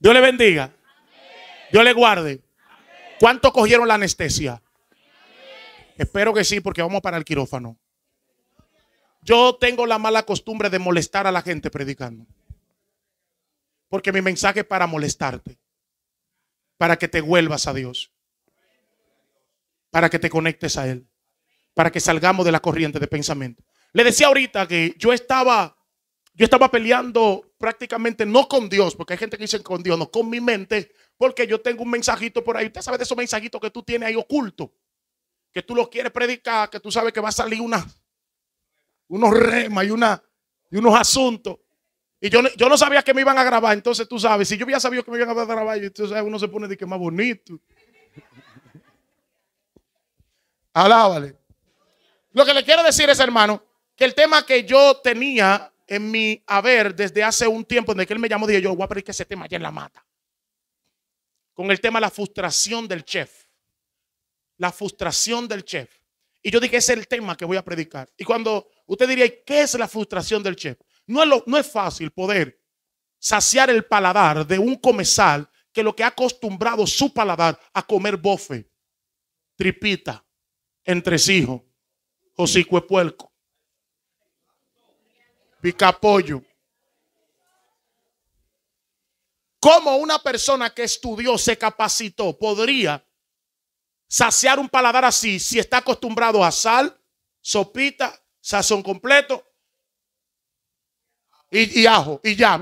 Dios le bendiga. Dios le guarde. ¿Cuánto cogieron la anestesia? Espero que sí, porque vamos para el quirófano. Yo tengo la mala costumbre de molestar a la gente predicando. Porque mi mensaje es para molestarte. Para que te vuelvas a Dios. Para que te conectes a Él. Para que salgamos de la corriente de pensamiento. Le decía ahorita que yo estaba, yo estaba peleando prácticamente no con Dios, porque hay gente que dice con Dios, no, con mi mente, porque yo tengo un mensajito por ahí. Usted sabe de esos mensajitos que tú tienes ahí oculto, que tú los quieres predicar, que tú sabes que va a salir una, unos remas y, una, y unos asuntos. Y yo, yo no sabía que me iban a grabar, entonces tú sabes, si yo hubiera sabido que me iban a grabar, entonces uno se pone de que más bonito. vale Lo que le quiero decir es, hermano, que el tema que yo tenía en mi haber desde hace un tiempo, desde que él me llamó, dije yo, voy a que ese tema ya en la mata. Con el tema la frustración del chef. La frustración del chef. Y yo dije, ese es el tema que voy a predicar. Y cuando usted diría, ¿qué es la frustración del chef? No es, no es fácil poder saciar el paladar de un comensal que lo que ha acostumbrado su paladar a comer bofe, tripita, entresijo, hocico puerco. Picapollo. ¿Cómo una persona que estudió, se capacitó, podría saciar un paladar así si está acostumbrado a sal, sopita, sazón completo y, y ajo y ya?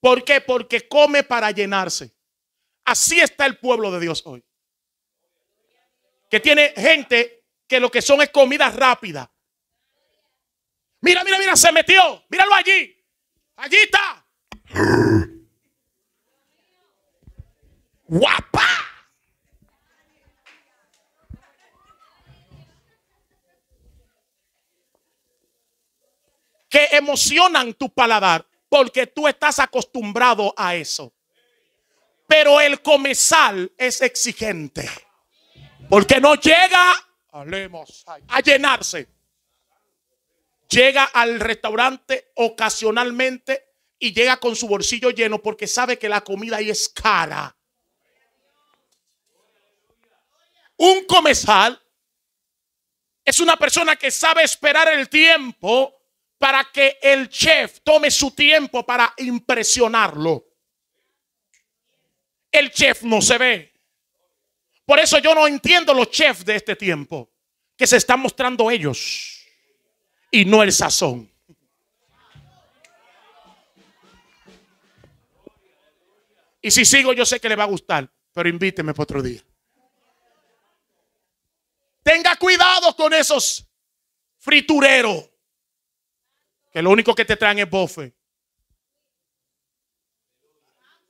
¿Por qué? Porque come para llenarse. Así está el pueblo de Dios hoy. Que tiene gente que lo que son es comida rápida. Mira, mira, mira, se metió. Míralo allí. Allí está. Guapa. Que emocionan tu paladar porque tú estás acostumbrado a eso. Pero el comensal es exigente porque no llega a llenarse llega al restaurante ocasionalmente y llega con su bolsillo lleno porque sabe que la comida ahí es cara. Un comensal es una persona que sabe esperar el tiempo para que el chef tome su tiempo para impresionarlo. El chef no se ve. Por eso yo no entiendo los chefs de este tiempo que se están mostrando ellos y no el sazón. Y si sigo, yo sé que le va a gustar, pero invíteme para otro día. Tenga cuidado con esos fritureros que lo único que te traen es bofe.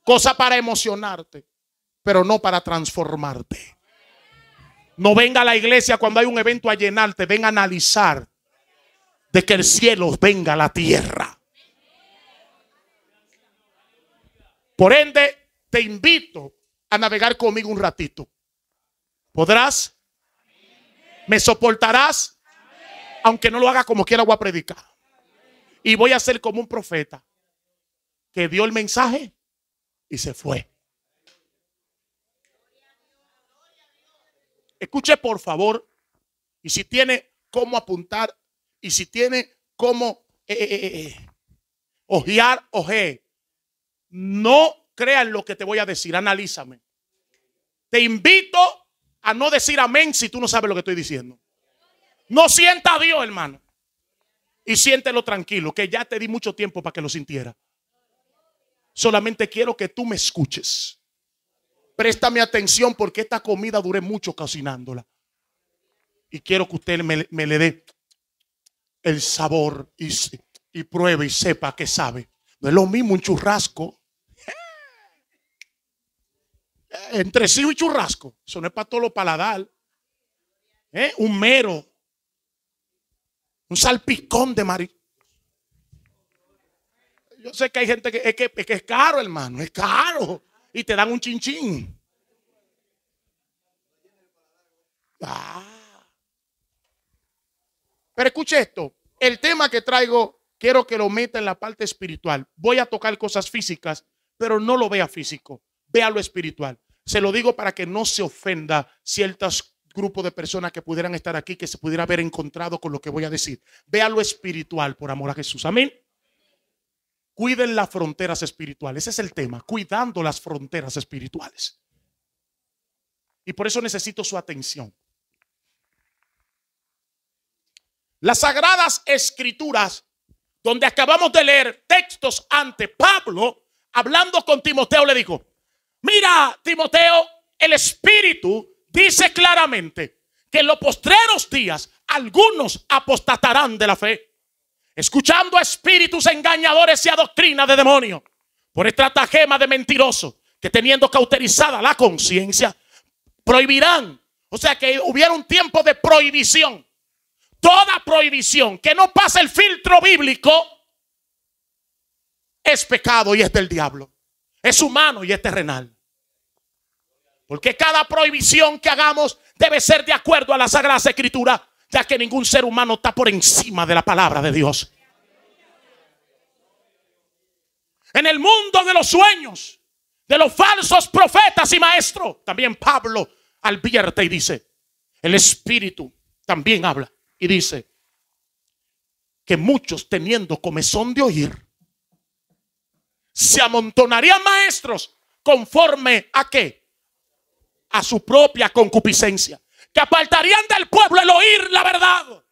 Cosa para emocionarte, pero no para transformarte. No venga a la iglesia cuando hay un evento a llenarte, ven a analizar de que el cielo venga a la tierra. Por ende, te invito a navegar conmigo un ratito. ¿Podrás? ¿Me soportarás? Aunque no lo haga como quiera, voy a predicar. Y voy a ser como un profeta que dio el mensaje y se fue. Escuche por favor, y si tiene cómo apuntar, y si tiene como eh, eh, eh, ojear, oje. No crean lo que te voy a decir, analízame. Te invito a no decir amén si tú no sabes lo que estoy diciendo. No sienta a Dios, hermano. Y siéntelo tranquilo, que ya te di mucho tiempo para que lo sintiera. Solamente quiero que tú me escuches. Préstame atención porque esta comida duré mucho cocinándola. Y quiero que usted me, me le dé el sabor y, y pruebe y sepa que sabe. No es lo mismo un churrasco. Eh, entre sí un churrasco. Eso no es para todo lo paladar. Eh, un mero. Un salpicón de marí. Yo sé que hay gente que es, que es, es caro, hermano. Es caro. Y te dan un chinchín. Ah. Pero escuche esto, el tema que traigo quiero que lo meta en la parte espiritual. Voy a tocar cosas físicas, pero no lo vea físico, vea lo espiritual. Se lo digo para que no se ofenda ciertos grupos de personas que pudieran estar aquí, que se pudiera haber encontrado con lo que voy a decir. Vea lo espiritual por amor a Jesús. Amén. Cuiden las fronteras espirituales. Ese es el tema, cuidando las fronteras espirituales. Y por eso necesito su atención. Las sagradas escrituras, donde acabamos de leer textos ante Pablo, hablando con Timoteo, le dijo, mira, Timoteo, el Espíritu dice claramente que en los postreros días algunos apostatarán de la fe, escuchando a espíritus engañadores y a doctrina de demonio, por estratagema de mentirosos que teniendo cauterizada la conciencia, prohibirán. O sea que hubiera un tiempo de prohibición Toda prohibición que no pase el filtro bíblico es pecado y es del diablo. Es humano y es terrenal. Porque cada prohibición que hagamos debe ser de acuerdo a la Sagrada Escritura, ya que ningún ser humano está por encima de la palabra de Dios. En el mundo de los sueños, de los falsos profetas y maestros, también Pablo advierte y dice, el Espíritu también habla y dice que muchos teniendo comezón de oír, se amontonarían maestros conforme a qué? A su propia concupiscencia. Que apartarían del pueblo el oír la verdad.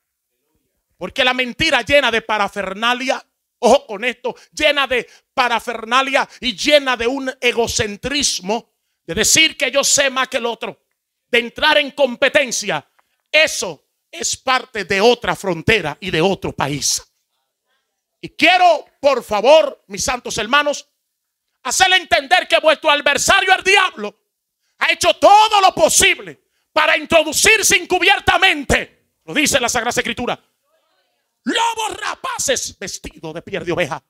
Porque la mentira llena de parafernalia, ojo con esto, llena de parafernalia y llena de un egocentrismo, de decir que yo sé más que el otro, de entrar en competencia, eso es parte de otra frontera y de otro país. Y quiero, por favor, mis santos hermanos, hacerle entender que vuestro adversario, el diablo, ha hecho todo lo posible para introducirse encubiertamente, lo dice la Sagrada Escritura, lobos rapaces vestidos de piel de oveja,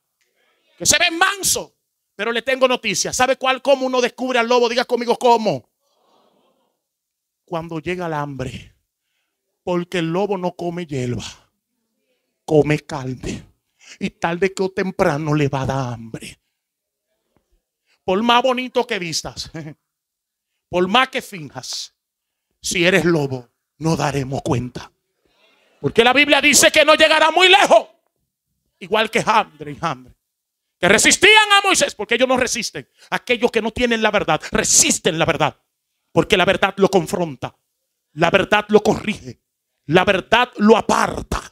que se ven manso. Pero le tengo noticias. ¿Sabe cuál? ¿Cómo uno descubre al lobo? Diga conmigo cómo. Cuando llega el hambre. Porque el lobo no come hierba, come carne. Y tarde que o temprano le va a dar hambre. Por más bonito que vistas, por más que finjas, si eres lobo, no daremos cuenta. Porque la Biblia dice que no llegará muy lejos. Igual que hambre y hambre. Que resistían a Moisés, porque ellos no resisten. Aquellos que no tienen la verdad, resisten la verdad. Porque la verdad lo confronta. La verdad lo corrige. La verdad lo aparta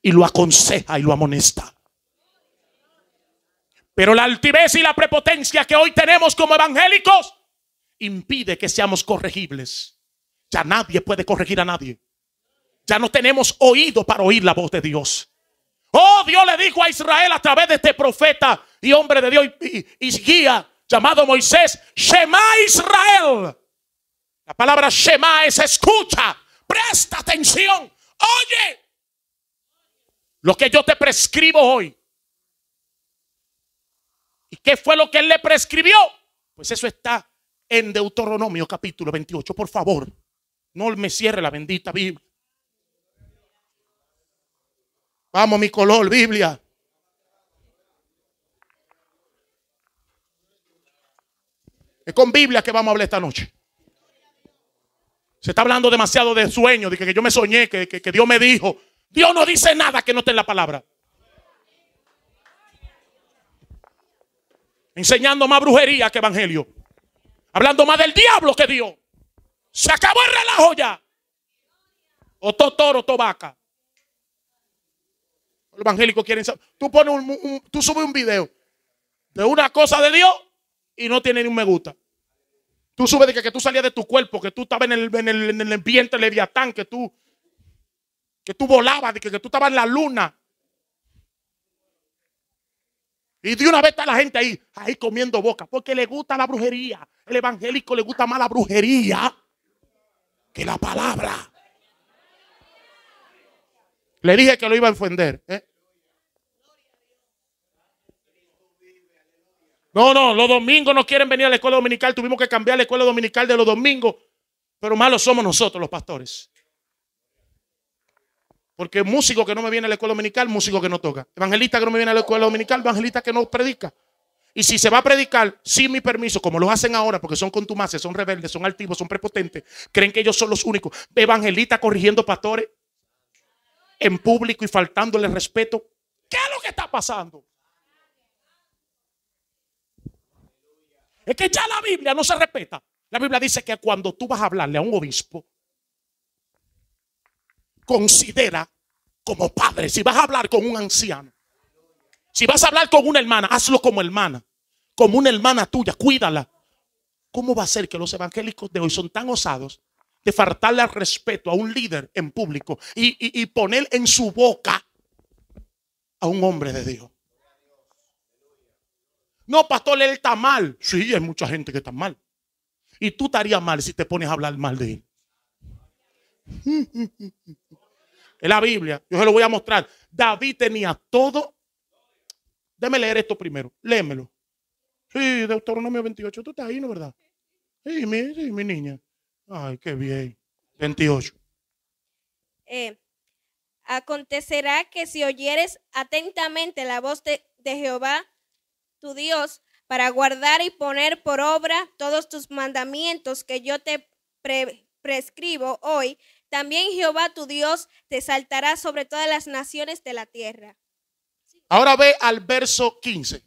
y lo aconseja y lo amonesta. Pero la altivez y la prepotencia que hoy tenemos como evangélicos impide que seamos corregibles. Ya nadie puede corregir a nadie. Ya no tenemos oído para oír la voz de Dios. Oh, Dios le dijo a Israel a través de este profeta y hombre de Dios y, guía llamado Moisés, Shema Israel. La palabra Shema es escucha. Presta atención. Oye. Lo que yo te prescribo hoy. ¿Y qué fue lo que él le prescribió? Pues eso está en Deuteronomio capítulo 28. Por favor, no me cierre la bendita Biblia. Vamos, mi color, Biblia. Es con Biblia que vamos a hablar esta noche. Se está hablando demasiado de sueños, de que, yo me soñé, que, Dios me dijo. Dios no dice nada que no esté en la palabra. Enseñando más brujería que evangelio. Hablando más del diablo que Dios. Se acabó el relajo ya. O to toro, to vaca. Los evangélicos quieren saber. Tú, pones tú subes un video de una cosa de Dios y no tiene ni un me gusta. Tú subes de que, tú salías de tu cuerpo, que tú estabas en el, en el, en leviatán, que tú, que tú volabas, de que, tú estabas en la luna. Y de una vez está la gente ahí, ahí comiendo boca, porque le gusta la brujería. El evangélico le gusta más la brujería que la palabra. Le dije que lo iba a ofender. ¿eh? No, no, los domingos no quieren venir a la escuela dominical. Tuvimos que cambiar la escuela dominical de los domingos. Pero malos somos nosotros, los pastores. Porque músico que no me viene a la escuela dominical, músico que no toca. Evangelista que no me viene a la escuela dominical, evangelista que no predica. Y si se va a predicar sin mi permiso, como lo hacen ahora, porque son contumaces, son rebeldes, son altivos, son prepotentes, creen que ellos son los únicos. Evangelista corrigiendo pastores en público y faltándole respeto. ¿Qué es lo que está pasando? Es que ya la Biblia no se respeta. La Biblia dice que cuando tú vas a hablarle a un obispo, considera como padre. Si vas a hablar con un anciano, si vas a hablar con una hermana, hazlo como hermana, como una hermana tuya, cuídala. ¿Cómo va a ser que los evangélicos de hoy son tan osados de faltarle al respeto a un líder en público y, y, y poner en su boca a un hombre de Dios? No, pastor, él está mal. Sí, hay mucha gente que está mal. Y tú estarías mal si te pones a hablar mal de él. Es la Biblia. Yo se lo voy a mostrar. David tenía todo. Déme leer esto primero. Léemelo. Sí, Deuteronomio 28. Tú estás ahí, ¿no verdad? Sí, mi, mi niña. Ay, qué bien. 28. Eh, acontecerá que si oyeres atentamente la voz de Jehová, tu Dios, para guardar y poner por obra todos tus mandamientos que yo te prescribo hoy, también Jehová tu Dios te saltará sobre todas las naciones de la tierra. Ahora ve al verso 15.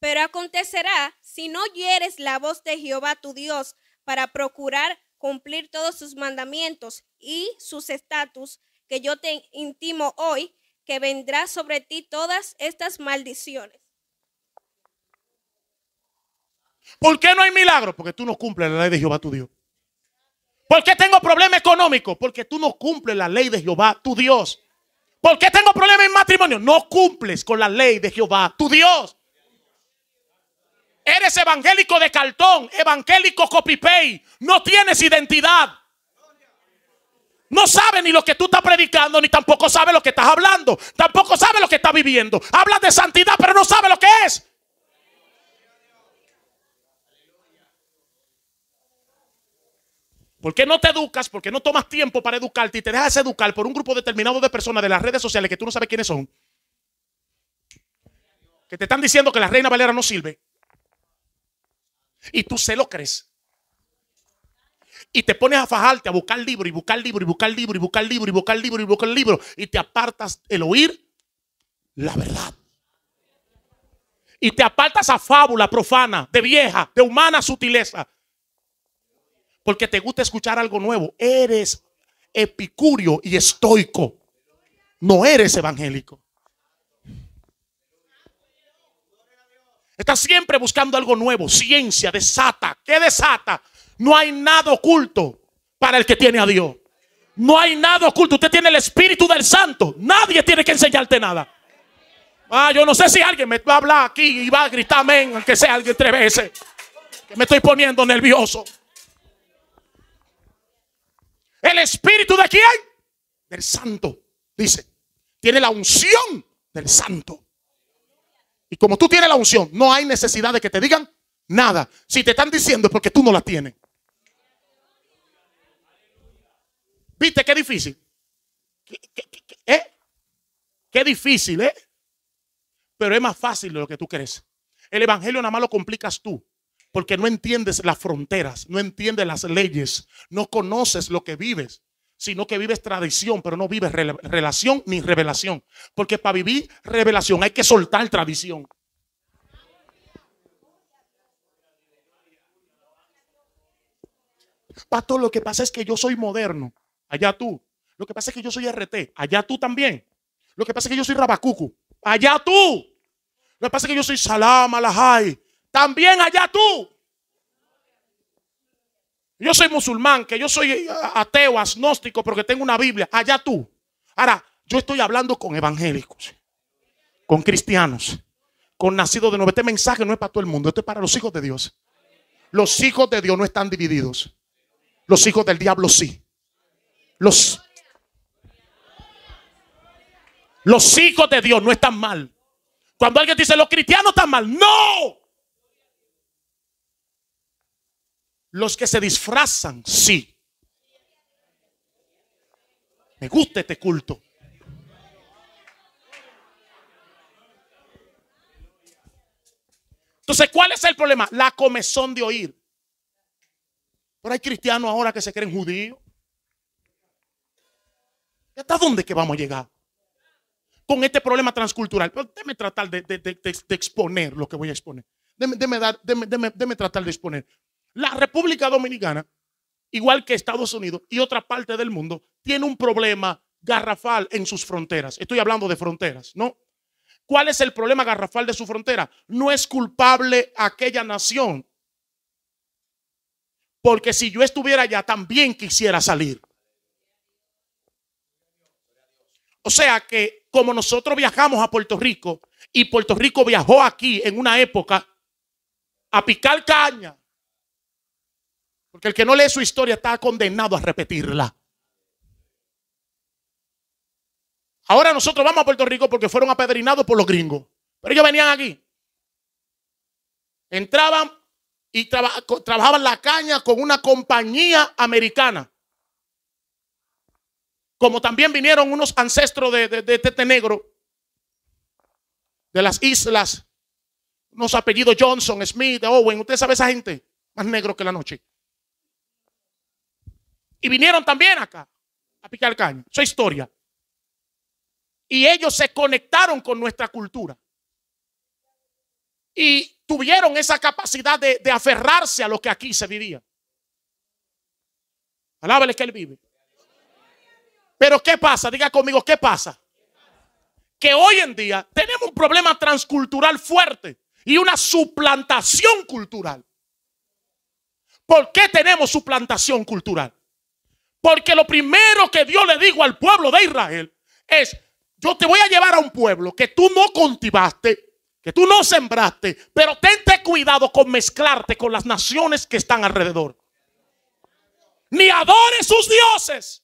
Pero acontecerá, si no hieres la voz de Jehová tu Dios para procurar cumplir todos sus mandamientos y sus estatus que yo te intimo hoy, que vendrá sobre ti todas estas maldiciones. ¿Por qué no hay milagro? Porque tú no cumples la ley de Jehová tu Dios. ¿Por qué tengo problema económico? Porque tú no cumples la ley de Jehová tu Dios. ¿Por qué tengo problema en matrimonio? No cumples con la ley de Jehová tu Dios. Eres evangélico de cartón, evangélico copy -pay. No tienes identidad. No sabe ni lo que tú estás predicando, ni tampoco sabe lo que estás hablando, tampoco sabe lo que estás viviendo. Hablas de santidad, pero no sabe lo que es. ¿Por qué no te educas? ¿Por qué no tomas tiempo para educarte y te dejas educar por un grupo determinado de personas de las redes sociales que tú no sabes quiénes son? Que te están diciendo que la reina Valera no sirve. Y tú se lo crees y te pones a fajarte, a buscar libro y buscar libro y buscar libro y buscar libro y buscar libro y buscar libro y te apartas el oír la verdad. Y te apartas a fábula profana, de vieja, de humana sutileza. Porque te gusta escuchar algo nuevo. Eres epicurio y estoico. No eres evangélico. Estás siempre buscando algo nuevo. Ciencia, desata. ¿Qué desata? No hay nada oculto para el que tiene a Dios. No hay nada oculto. Usted tiene el Espíritu del Santo. Nadie tiene que enseñarte nada. Ah, yo no sé si alguien me va a hablar aquí y va a gritar amén, aunque sea alguien tres veces. Que me estoy poniendo nervioso. El Espíritu de quién? Del Santo. Dice, tiene la unción del Santo. Y como tú tienes la unción, no hay necesidad de que te digan nada. Si te están diciendo es porque tú no la tienes. ¿Viste qué difícil? ¿Qué, eh? qué difícil, ¿eh? Pero es más fácil de lo que tú crees. El Evangelio nada más lo complicas tú, porque no entiendes las fronteras, no entiendes las leyes, no conoces lo que vives, sino que vives tradición, pero no vives relación ni revelación. Porque para vivir revelación hay que soltar tradición. todo lo que pasa es que yo soy moderno allá tú. Lo que pasa es que yo soy RT, allá tú también. Lo que pasa es que yo soy Rabacucu, allá tú. Lo que pasa es que yo soy Salam Alajai también allá tú. Yo soy musulmán, que yo soy eh, ateo, agnóstico, porque tengo una Biblia, allá tú. Ahora, yo estoy hablando con evangélicos, con cristianos, con nacidos de nuevo. Este mensaje no es para todo el mundo, esto es para los hijos de Dios. Los hijos de Dios no están divididos. Los hijos del diablo sí. Los, los hijos de Dios no están mal. Cuando alguien dice los cristianos están mal, no. Los que se disfrazan, sí. Me gusta este culto. Entonces, ¿cuál es el problema? La comezón de oír. Pero hay cristianos ahora que se creen judíos hasta dónde que vamos a llegar? Con este problema transcultural. Pero déme tratar de, exponer lo que voy a exponer. Déme tratar de exponer. La República Dominicana, igual que Estados Unidos y otra parte del mundo, tiene un problema garrafal en sus fronteras. Estoy hablando de fronteras, ¿no? ¿Cuál es el problema garrafal de su frontera? No es culpable aquella nación. Porque si yo estuviera allá, también quisiera salir. O sea que como nosotros viajamos a Puerto Rico y Puerto Rico viajó aquí en una época a picar caña, porque el que no lee su historia está condenado a repetirla. Ahora nosotros vamos a Puerto Rico porque fueron apedrinados por los gringos, pero ellos venían aquí. Entraban y trabajaban la caña con una compañía americana como también vinieron unos ancestros de, de, de, Tete Negro, de las islas, unos apellidos Johnson, Smith, Owen, usted sabe esa gente, más negro que la noche. Y vinieron también acá a picar caña, su historia. Y ellos se conectaron con nuestra cultura. Y tuvieron esa capacidad de, aferrarse a lo que aquí se vivía. Alábales que él vive. Pero ¿qué pasa? Diga conmigo, ¿qué pasa? Que hoy en día tenemos un problema transcultural fuerte y una suplantación cultural. ¿Por qué tenemos suplantación cultural? Porque lo primero que Dios le dijo al pueblo de Israel es, yo te voy a llevar a un pueblo que tú no cultivaste, que tú no sembraste, pero tente cuidado con mezclarte con las naciones que están alrededor. Ni adores sus dioses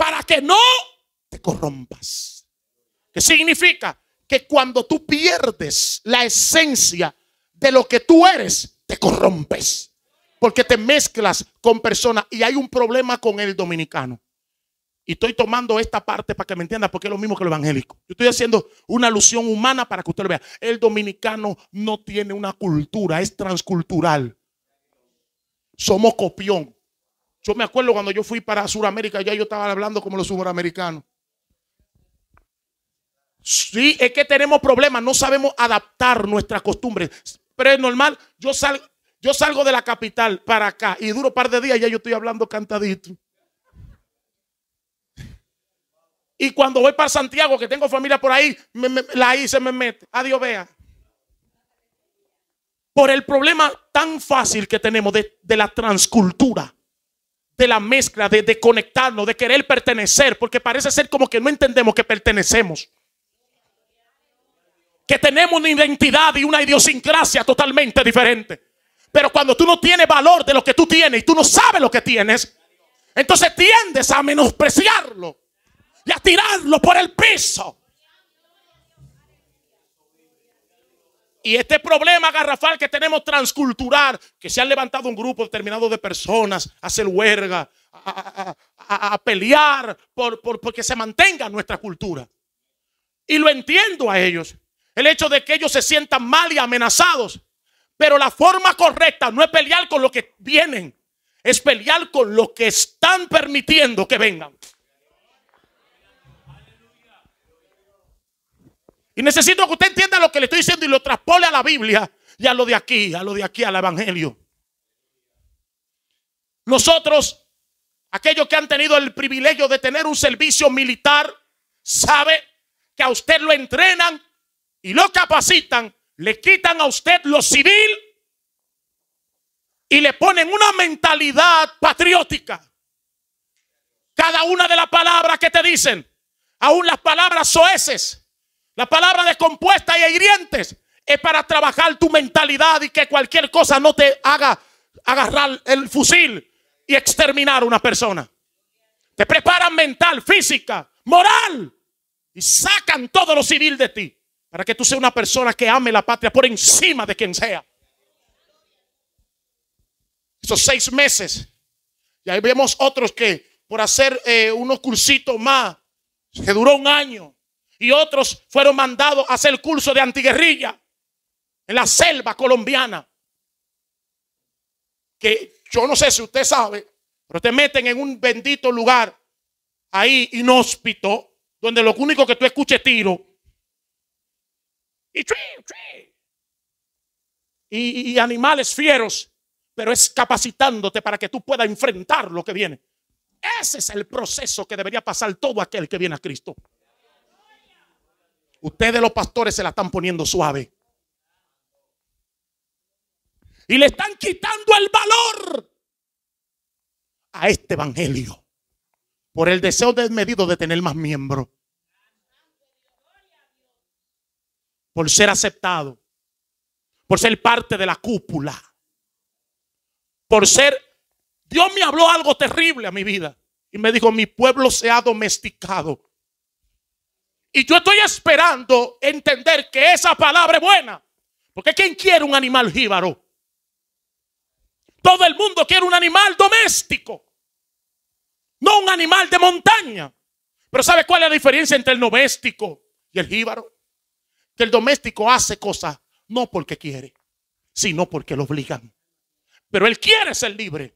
para que no te corrompas. ¿Qué significa? Que cuando tú pierdes la esencia de lo que tú eres, te corrompes. Porque te mezclas con personas y hay un problema con el dominicano. Y estoy tomando esta parte para que me entienda, porque es lo mismo que el evangélico. Yo estoy haciendo una alusión humana para que usted lo vea. El dominicano no tiene una cultura, es transcultural. Somos copión. Yo me acuerdo cuando yo fui para Sudamérica, ya yo estaba hablando como los sudamericanos. Sí, es que tenemos problemas, no sabemos adaptar nuestras costumbres. Pero es normal, yo, yo salgo de la capital para acá y duro un par de días ya yo estoy hablando cantadito. Y cuando voy para Santiago, que tengo familia por ahí, la hice se me mete. Adiós, vea. Por el problema tan fácil que tenemos de la transcultura de la mezcla, de, desconectarnos conectarnos, de querer pertenecer, porque parece ser como que no entendemos que pertenecemos. Que tenemos una identidad y una idiosincrasia totalmente diferente. Pero cuando tú no tienes valor de lo que tú tienes y tú no sabes lo que tienes, entonces tiendes a menospreciarlo y a tirarlo por el piso. Y este problema garrafal que tenemos transcultural, que se han levantado un grupo determinado de personas a hacer huerga, a, pelear por, por, se mantenga nuestra cultura. Y lo entiendo a ellos. El hecho de que ellos se sientan mal y amenazados. Pero la forma correcta no es pelear con lo que vienen, es pelear con lo que están permitiendo que vengan. Y necesito que usted entienda lo que le estoy diciendo y lo traspole a la Biblia y a lo de aquí, a lo de aquí, al Evangelio. Nosotros, aquellos que han tenido el privilegio de tener un servicio militar, sabe que a usted lo entrenan y lo capacitan, le quitan a usted lo civil y le ponen una mentalidad patriótica. Cada una de las palabras que te dicen, aún las palabras soeces, la palabra descompuesta y hirientes es para trabajar tu mentalidad y que cualquier cosa no te haga agarrar el fusil y exterminar a una persona. Te preparan mental, física, moral y sacan todo lo civil de ti para que tú seas una persona que ame la patria por encima de quien sea. Esos seis meses. Y ahí vemos otros que por hacer eh, unos cursitos más, que duró un año, y otros fueron mandados a hacer curso de antiguerrilla en la selva colombiana. Que yo no sé si usted sabe, pero te meten en un bendito lugar ahí inhóspito, donde lo único que tú escuches tiro. Y, y animales fieros, pero es capacitándote para que tú puedas enfrentar lo que viene. Ese es el proceso que debería pasar todo aquel que viene a Cristo. Ustedes los pastores se la están poniendo suave. Y le están quitando el valor a este evangelio. Por el deseo desmedido de tener más miembros. Por ser aceptado. Por ser parte de la cúpula. Por ser... Dios me habló algo terrible a mi vida. Y me dijo, mi pueblo se ha domesticado. Y yo estoy esperando entender que esa palabra es buena. Porque ¿quién quiere un animal jíbaro? Todo el mundo quiere un animal doméstico. No un animal de montaña. Pero ¿sabe cuál es la diferencia entre el doméstico y el jíbaro? Que el doméstico hace cosas no porque quiere, sino porque lo obligan. Pero él quiere ser libre.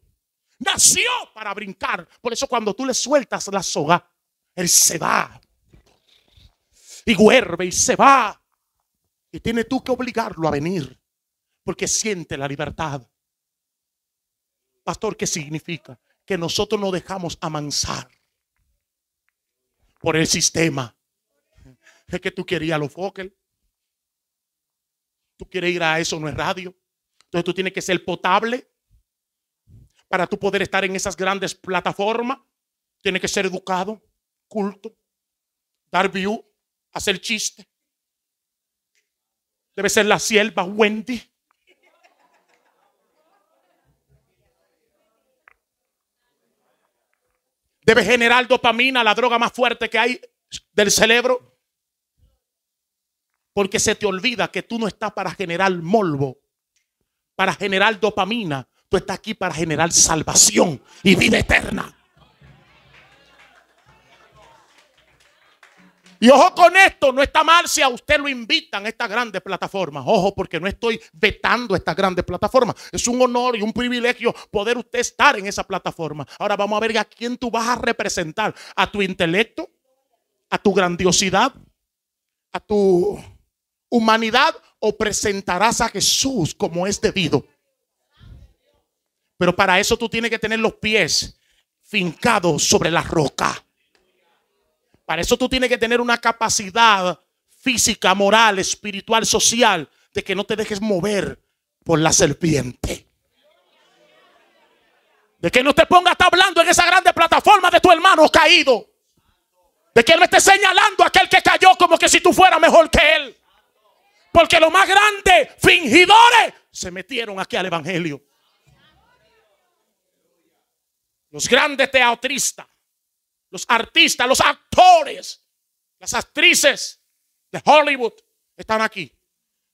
Nació para brincar. Por eso cuando tú le sueltas la soga, él se va y huerve y se va. Y tiene tú que obligarlo a venir porque siente la libertad. Pastor, ¿qué significa? Que nosotros no dejamos amansar por el sistema. Es que tú querías los Fokker. Tú quieres ir a eso, no es radio. Entonces tú tienes que ser potable para tú poder estar en esas grandes plataformas. Tienes que ser educado, culto, dar view, hacer chiste. Debe ser la sierva Wendy. Debe generar dopamina, la droga más fuerte que hay del cerebro. Porque se te olvida que tú no estás para generar molvo, para generar dopamina. Tú estás aquí para generar salvación y vida eterna. Y ojo con esto, no está mal si a usted lo invitan a estas grandes plataformas. Ojo, porque no estoy vetando estas grandes plataformas. Es un honor y un privilegio poder usted estar en esa plataforma. Ahora vamos a ver a quién tú vas a representar. A tu intelecto, a tu grandiosidad, a tu humanidad o presentarás a Jesús como es debido. Pero para eso tú tienes que tener los pies fincados sobre la roca. Para eso tú tienes que tener una capacidad física, moral, espiritual, social, de que no te dejes mover por la serpiente. De que no te pongas a hablando en esa grande plataforma de tu hermano caído. De que él me esté señalando a aquel que cayó como que si tú fueras mejor que él. Porque los más grandes fingidores se metieron aquí al evangelio. Los grandes teatristas los artistas, los actores, las actrices de Hollywood están aquí.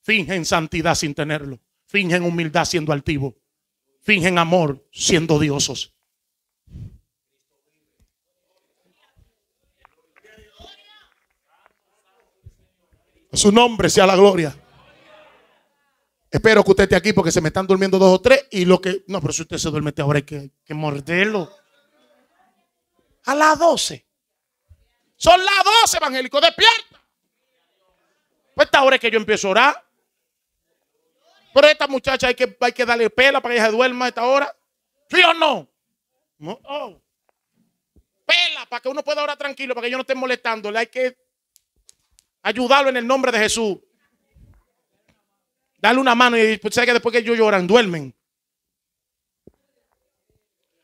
Fingen santidad sin tenerlo. Fingen humildad siendo altivo. Fingen amor siendo diosos. su nombre sea la gloria. Espero que usted esté aquí porque se me están durmiendo dos o tres. Y lo que. No, pero si usted se duerme ahora hay que, que morderlo. A las 12. Son las 12, evangélico. Despierta. Pues esta hora es que yo empiezo a orar. Pero esta muchacha hay que, hay que darle pela para que ella se duerma a esta hora. ¿Sí o no? Oh. Pela para que uno pueda orar tranquilo, para que yo no esté molestándole. Hay que ayudarlo en el nombre de Jesús. Dale una mano y pues, que después que ellos lloran, duermen.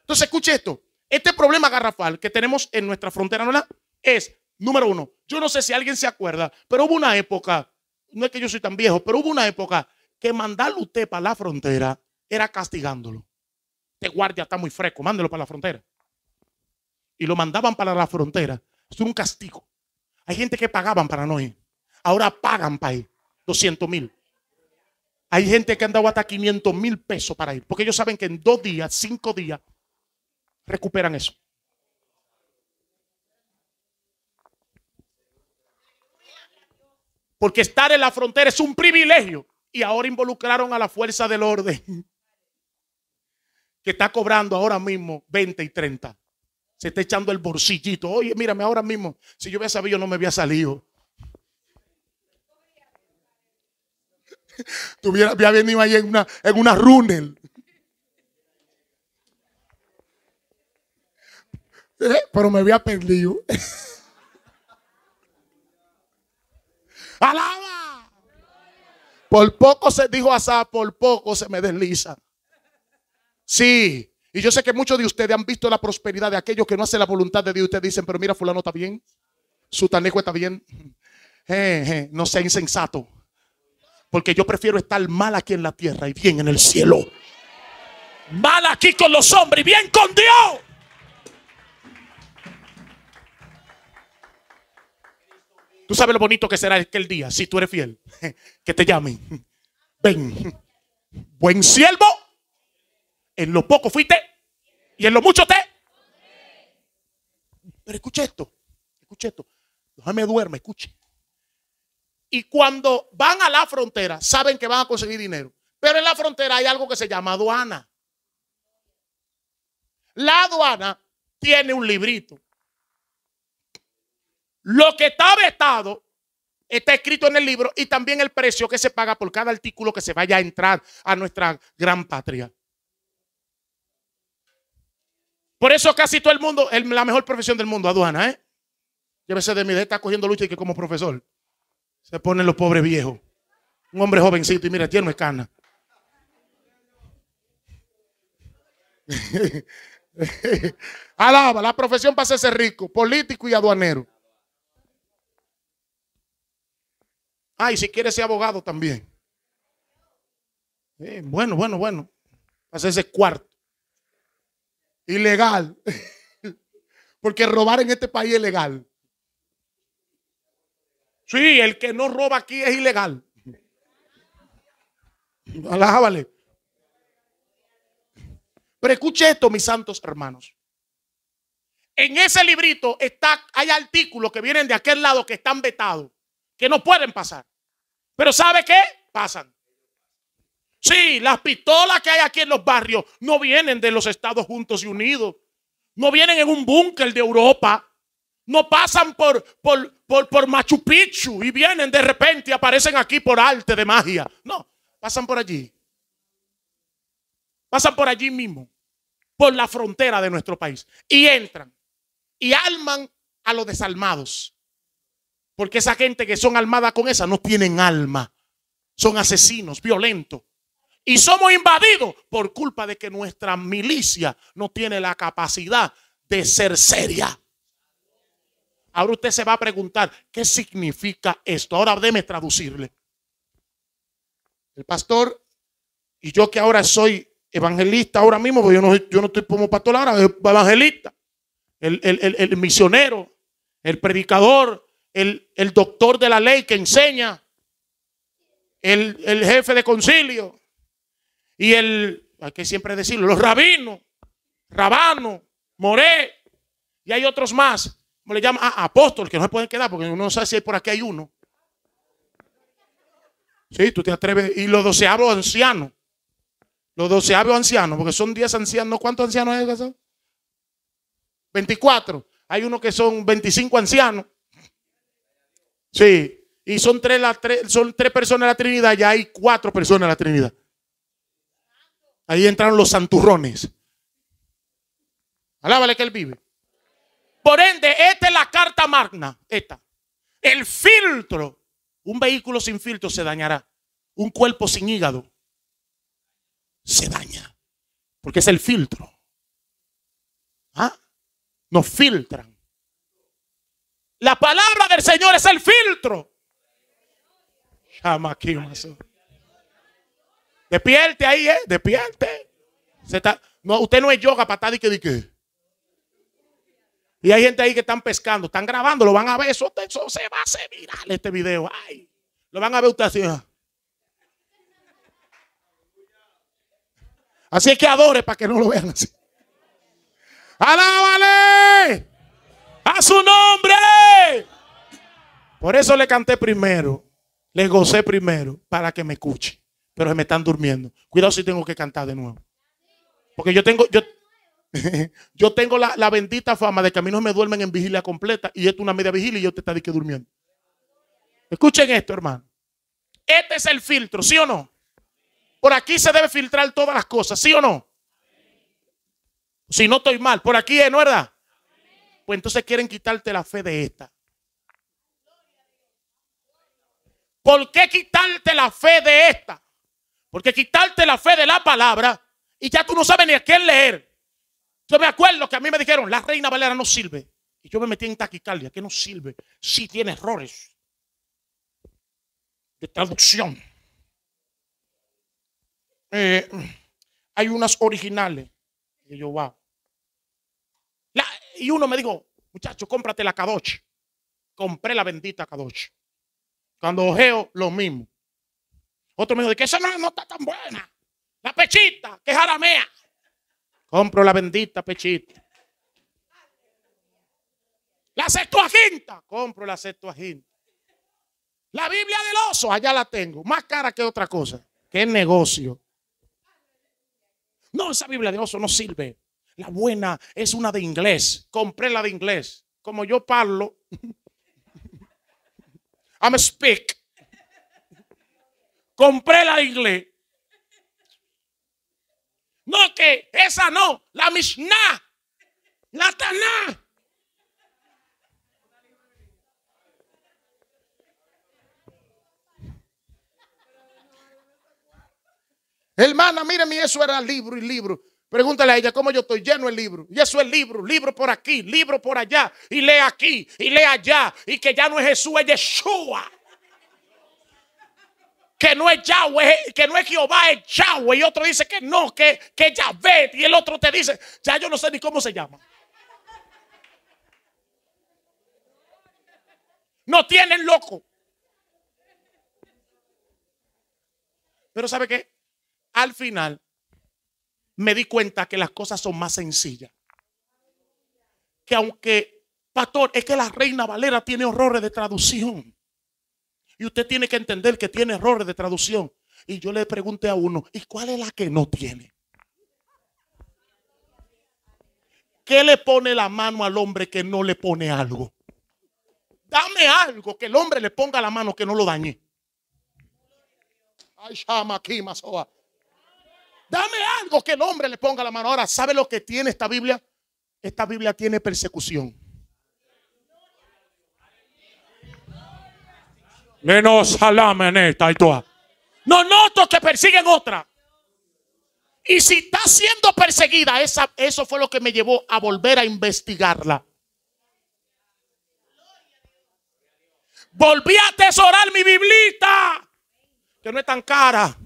Entonces escuche esto. Este problema garrafal que tenemos en nuestra frontera ¿no? es, número uno, yo no sé si alguien se acuerda, pero hubo una época, no es que yo soy tan viejo, pero hubo una época que mandarlo usted para la frontera era castigándolo. Este guardia está muy fresco, mándelo para la frontera. Y lo mandaban para la frontera. Es un castigo. Hay gente que pagaban para no ir. Ahora pagan para ir. 200 mil. Hay gente que dado hasta 500 mil pesos para ir. Porque ellos saben que en dos días, cinco días, recuperan eso. Porque estar en la frontera es un privilegio. Y ahora involucraron a la fuerza del orden. Que está cobrando ahora mismo 20 y 30. Se está echando el bolsillito. Oye, mírame ahora mismo. Si yo hubiera sabido, no me había salido. Tuviera, había venido ahí en una, en una runel. ¿Eh? Pero me había perdido. Alaba. Por poco se dijo asa, por poco se me desliza. Sí. Y yo sé que muchos de ustedes han visto la prosperidad de aquellos que no hacen la voluntad de Dios. Ustedes dicen, pero mira, fulano está bien. su tanejo está bien. Eh, eh, no sea insensato. Porque yo prefiero estar mal aquí en la tierra y bien en el cielo. Mal aquí con los hombres y bien con Dios. Tú sabes lo bonito que será aquel día, si tú eres fiel, que te llamen. Ven, buen siervo, en lo poco fuiste y en lo mucho te. Pero escucha esto, escucha esto. Déjame duerme, escuche. Y cuando van a la frontera, saben que van a conseguir dinero. Pero en la frontera hay algo que se llama aduana. La aduana tiene un librito lo que está vetado está escrito en el libro y también el precio que se paga por cada artículo que se vaya a entrar a nuestra gran patria. Por eso casi todo el mundo, la mejor profesión del mundo, aduana, ¿eh? Llévese de mi de está cogiendo lucha y que como profesor se ponen los pobres viejos. Un hombre jovencito y mira, tiene es cana. Alaba, la profesión para hacerse rico, político y aduanero. Ah, y si quiere ser abogado también. Bueno, bueno, bueno, bueno. ese cuarto. Ilegal. Porque robar en este país es legal. Sí, el que no roba aquí es ilegal. Alájale. Pero escuche esto, mis santos hermanos. En ese librito está, hay artículos que vienen de aquel lado que están vetados que no pueden pasar. Pero ¿sabe qué? Pasan. Sí, las pistolas que hay aquí en los barrios no vienen de los Estados Juntos y Unidos. No vienen en un búnker de Europa. No pasan por, por, Machu Picchu y vienen de repente y aparecen aquí por arte de magia. No, pasan por allí. Pasan por allí mismo, por la frontera de nuestro país. Y entran y alman a los desalmados. Porque esa gente que son armada con esa no tienen alma. Son asesinos, violentos. Y somos invadidos por culpa de que nuestra milicia no tiene la capacidad de ser seria. Ahora usted se va a preguntar, ¿qué significa esto? Ahora déme traducirle. El pastor y yo que ahora soy evangelista, ahora mismo, porque yo no, yo no estoy como pastor ahora, evangelista, el, el misionero, el predicador, el, doctor de la ley que enseña, el, jefe de concilio y el, hay que siempre decirlo, los rabinos, rabano, moré, y hay otros más, como le llaman apóstoles ah, apóstol, que no se pueden quedar porque uno no sabe si por aquí hay uno. Sí, tú te atreves, y los doceavos ancianos, los doceavos ancianos, porque son diez ancianos, ¿cuántos ancianos hay? 24, hay uno que son 25 ancianos, Sí, y son tres, tres, son tres personas de la Trinidad, ya hay cuatro personas de la Trinidad. Ahí entraron los santurrones. Alábale que él vive. Por ende, esta es la carta magna. Esta. El filtro. Un vehículo sin filtro se dañará. Un cuerpo sin hígado se daña. Porque es el filtro. ¿Ah? Nos filtran. La palabra del Señor es el filtro. Despierte ahí, ¿eh? Despierte. no, usted no es yoga para estar que qué. Y hay gente ahí que están pescando, están grabando, lo van a ver. Eso, se va a hacer viral este video. Ay, lo van a ver ustedes así. Ah. Así es que adore para que no lo vean así. ¡Alábale! A su nombre. Por eso le canté primero. Le gocé primero para que me escuche. Pero se me están durmiendo. Cuidado si tengo que cantar de nuevo. Porque yo tengo, yo, yo tengo la, bendita fama de que a mí no me duermen en vigilia completa y esto es una media vigilia y yo te estoy durmiendo. Escuchen esto, hermano. Este es el filtro, ¿sí o no? Por aquí se debe filtrar todas las cosas, ¿sí o no? Si no estoy mal, por aquí es, ¿no verdad? pues entonces quieren quitarte la fe de esta. ¿Por qué quitarte la fe de esta? Porque quitarte la fe de la palabra y ya tú no sabes ni a quién leer. Yo me acuerdo que a mí me dijeron, la reina Valera no sirve. Y yo me metí en taquicardia, que no sirve. Si tiene errores de traducción. Eh, hay unas originales. Y yo, y uno me dijo, muchacho, cómprate la Kadosh. Compré la bendita Kadosh. Cuando ojeo, lo mismo. Otro me dijo, que esa no, está tan buena. La pechita, que es aramea. Compro la bendita pechita. La Septuaginta. Compro la sextuaginta. La Biblia del oso, allá la tengo. Más cara que otra cosa. Qué negocio. No, esa Biblia del oso no sirve. La buena es una de inglés. Compré la de inglés. Como yo parlo, I'm a speak. Compré la de inglés. No, que esa no, la Mishnah, la Taná. Hermana, mírame, eso era libro y libro. Pregúntale a ella cómo yo estoy lleno el libro. Y eso es libro, libro por aquí, libro por allá. Y lee aquí, y lee allá. Y que ya no es Jesús, es Yeshua. Que no es Yahweh, que no es Jehová, es Yahweh. Y otro dice que no, que, que Yahvé. Y el otro te dice, ya yo no sé ni cómo se llama. No tienen loco. Pero ¿sabe qué? Al final me di cuenta que las cosas son más sencillas. Que aunque, pastor, es que la reina Valera tiene horrores de traducción. Y usted tiene que entender que tiene errores de traducción. Y yo le pregunté a uno, ¿y cuál es la que no tiene? ¿Qué le pone la mano al hombre que no le pone algo? Dame algo que el hombre le ponga la mano que no lo dañe. Ay, Shama, Dame que el hombre le ponga la mano. Ahora, ¿sabe lo que tiene esta Biblia? Esta Biblia tiene persecución. Menos No noto que persiguen otra. Y si está siendo perseguida, esa, eso fue lo que me llevó a volver a investigarla. Volví a atesorar mi biblita, que no es tan cara.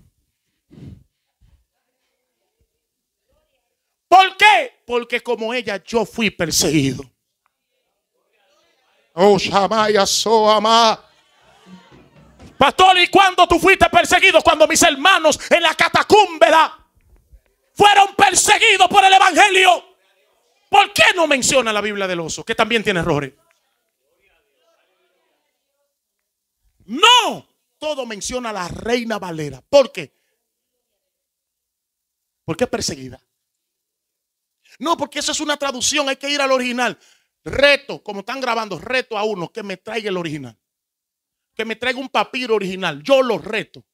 ¿Por qué? Porque como ella yo fui perseguido. Oh, Pastor, ¿y cuando tú fuiste perseguido? Cuando mis hermanos en la catacúmbeda fueron perseguidos por el Evangelio. ¿Por qué no menciona la Biblia del oso? Que también tiene errores. No, todo menciona a la reina Valera. ¿Por qué? Porque es perseguida. No, porque eso es una traducción, hay que ir al original. Reto, como están grabando, reto a uno que me traiga el original. Que me traiga un papiro original. Yo lo reto.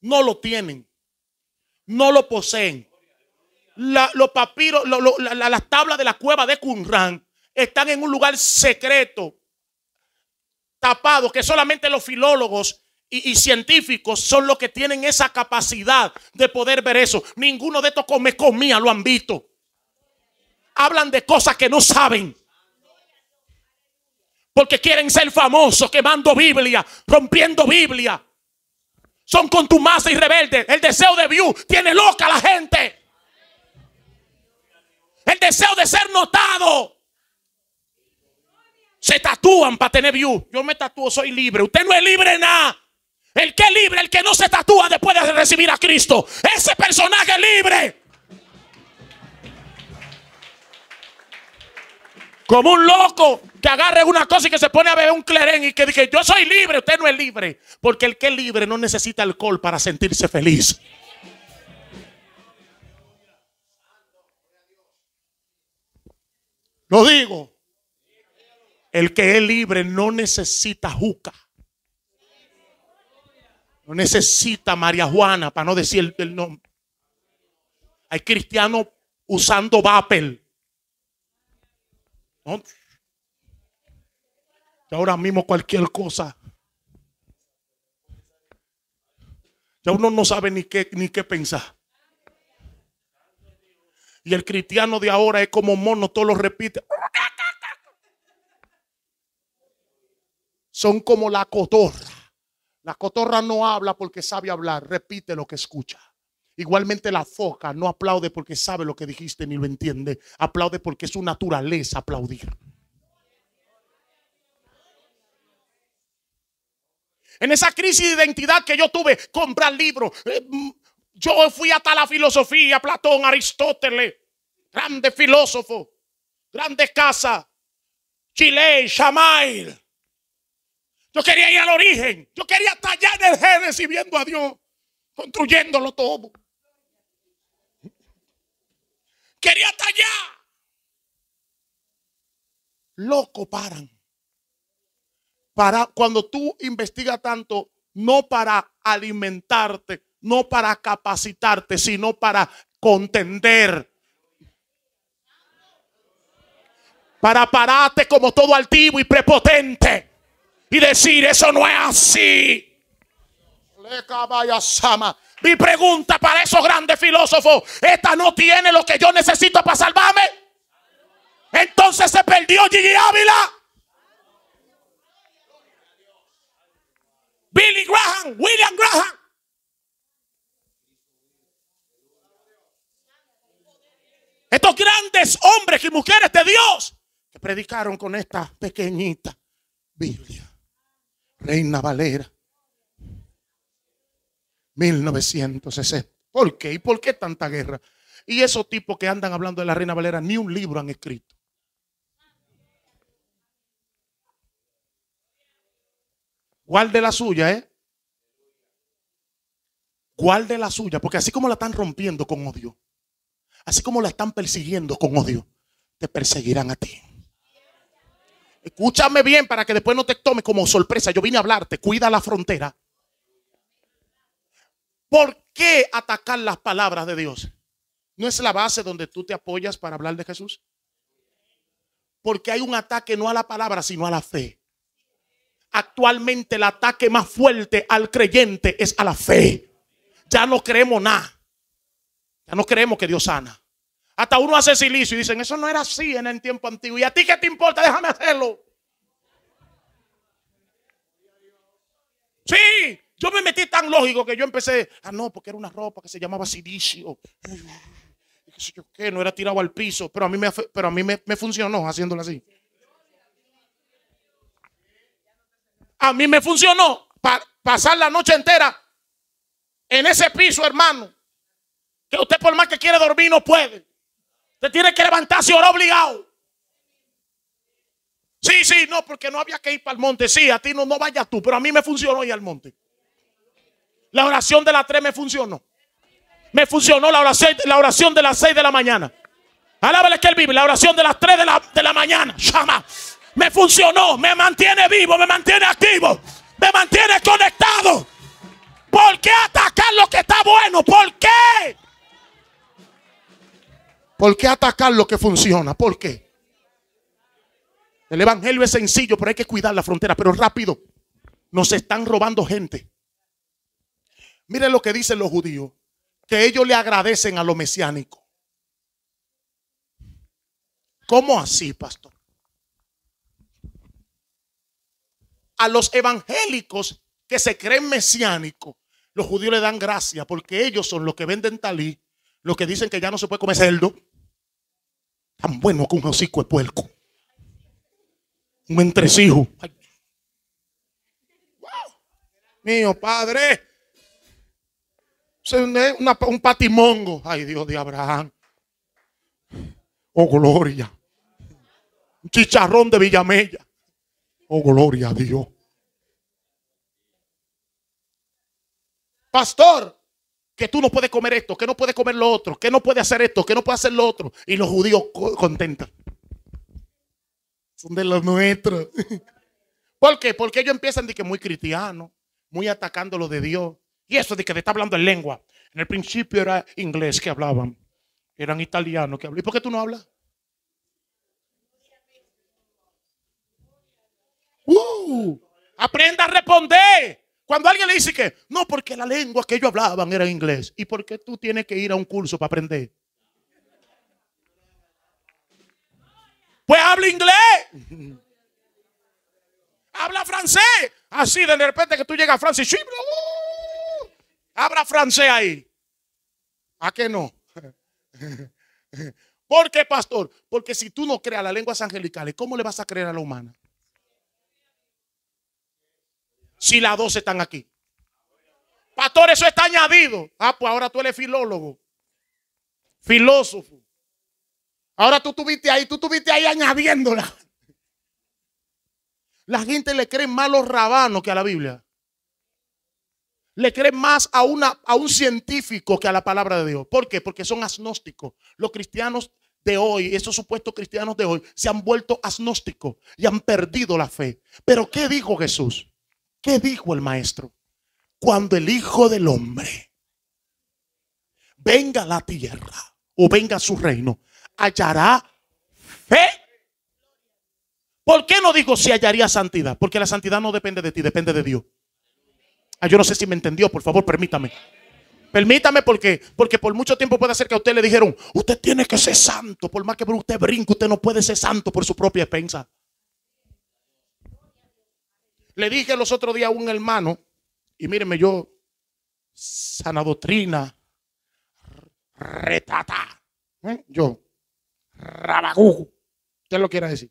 No lo tienen. No lo poseen. los papiros, las tablas de la cueva de Qumran están en un lugar secreto, tapado, que solamente los filólogos y, científicos son los que tienen esa capacidad de poder ver eso. Ninguno de estos come comía lo han visto hablan de cosas que no saben. Porque quieren ser famosos, quemando Biblia, rompiendo Biblia. Son contumaces y rebeldes. El deseo de view tiene loca la gente. El deseo de ser notado. Se tatúan para tener view. Yo me tatúo, soy libre. Usted no es libre nada. El que es libre, el que no se tatúa después de recibir a Cristo. Ese personaje es libre. Como un loco que agarre una cosa y que se pone a beber un clerén y que dice yo soy libre, usted no es libre. Porque el que es libre no necesita alcohol para sentirse feliz. Lo digo. El que es libre no necesita juca. No necesita María Juana, para no decir el, nombre. Hay cristianos usando papel y ahora mismo cualquier cosa. Ya uno no sabe ni qué, ni qué pensar. Y el cristiano de ahora es como mono, todo lo repite. Son como la cotorra. La cotorra no habla porque sabe hablar, repite lo que escucha. Igualmente la foca no aplaude porque sabe lo que dijiste ni lo entiende. Aplaude porque es su naturaleza aplaudir. En esa crisis de identidad que yo tuve, comprar libros. Eh, mm, yo fui hasta la filosofía, Platón, Aristóteles, grande filósofo, grande casa, Chile, Shamail. Yo quería ir al origen, yo quería estar allá en el Génesis viendo a Dios, construyéndolo todo quería estar allá. Loco, paran. Para, cuando tú investigas tanto, no para alimentarte, no para capacitarte, sino para contender. Para pararte como todo altivo y prepotente y decir, eso no es así. Mi pregunta para esos grandes filósofos, esta no tiene lo que yo necesito para salvarme. Entonces se perdió Gigi Ávila. Billy Graham, William Graham. Estos grandes hombres y mujeres de Dios que predicaron con esta pequeñita Biblia. Reina Valera 1960. ¿Por qué? ¿Y por qué tanta guerra? Y esos tipos que andan hablando de la Reina Valera ni un libro han escrito. Guarde la suya, ¿eh? Guarde la suya, porque así como la están rompiendo con odio, así como la están persiguiendo con odio, te perseguirán a ti. Escúchame bien para que después no te tome como sorpresa. Yo vine a hablarte, cuida la frontera. ¿Por qué atacar las palabras de Dios? ¿No es la base donde tú te apoyas para hablar de Jesús? Porque hay un ataque no a la palabra, sino a la fe. Actualmente el ataque más fuerte al creyente es a la fe. Ya no creemos nada. Ya no creemos que Dios sana. Hasta uno hace silicio y dicen, eso no era así en el tiempo antiguo. ¿Y a ti qué te importa? Déjame hacerlo. Sí, yo me metí lógico que yo empecé, ah, no, porque era una ropa que se llamaba silicio. qué no era tirado al piso, pero a mí me, pero a mí me, funcionó haciéndolo así. A mí me funcionó para pasar la noche entera en ese piso, hermano. Que usted por más que quiere dormir no puede. Usted tiene que levantarse ahora obligado. Sí, sí, no, porque no había que ir para el monte. Sí, a ti no, no vayas tú, pero a mí me funcionó ir al monte. La oración de las 3 me funcionó. Me funcionó la oración, de las 6 de la mañana. Alábale que él vive. La oración de las 3 de la, mañana. Me funcionó. Me mantiene vivo. Me mantiene activo. Me mantiene conectado. ¿Por qué atacar lo que está bueno? ¿Por qué? ¿Por qué atacar lo que funciona? ¿Por qué? El evangelio es sencillo, pero hay que cuidar la frontera, pero rápido. Nos están robando gente. Miren lo que dicen los judíos, que ellos le agradecen a lo mesiánico. ¿Cómo así, pastor? A los evangélicos que se creen mesiánicos, los judíos le dan gracia porque ellos son los que venden talí, los que dicen que ya no se puede comer cerdo. Tan bueno como un hocico de puerco. Un entresijo. Mío, padre. Eh, un patimongo. Ay, Dios de Abraham. Oh, gloria. Un chicharrón de Villamella. Oh, gloria a Dios. Pastor, que tú no puedes comer esto, que no puedes comer lo otro, que no puedes hacer esto, que no puedes hacer lo otro. Y los judíos contentan. Son de los nuestros. ¿Por qué? Porque ellos empiezan de que muy cristianos, muy atacando lo de Dios. Y eso de que te está hablando en lengua. En el principio era inglés que hablaban, eran italianos que hablaban. ¿Y por qué tú no hablas? Uh, aprenda a responder. Cuando alguien le dice que no, porque la lengua que ellos hablaban era inglés. ¿Y por qué tú tienes que ir a un curso para aprender? Pues habla inglés. Habla francés. Así de repente que tú llegas a Francia y Abra francés ahí. ¿A qué no? ¿Por qué, pastor? Porque si tú no creas las lenguas angelicales, ¿cómo le vas a creer a la humana? Si las dos están aquí. Pastor, eso está añadido. Ah, pues ahora tú eres filólogo, filósofo. Ahora tú tuviste ahí, tú tuviste ahí añadiéndola. La gente le cree más los rabanos que a la Biblia le creen más a, una, a un científico que a la palabra de Dios. ¿Por qué? Porque son agnósticos. Los cristianos de hoy, esos supuestos cristianos de hoy, se han vuelto agnósticos y han perdido la fe. Pero ¿qué dijo Jesús? ¿Qué dijo el maestro? Cuando el Hijo del Hombre venga a la tierra o venga a su reino, hallará fe. ¿Por qué no digo si hallaría santidad? Porque la santidad no depende de ti, depende de Dios. Ah, yo no sé si me entendió, por favor, permítame. Permítame porque, porque por mucho tiempo puede ser que a usted le dijeron, usted tiene que ser santo, por más que usted brinque, usted no puede ser santo por su propia expensa. Le dije los otros días a un hermano, y míreme yo, sana doctrina, retata, ¿eh? yo, rabagú, usted lo quiera decir.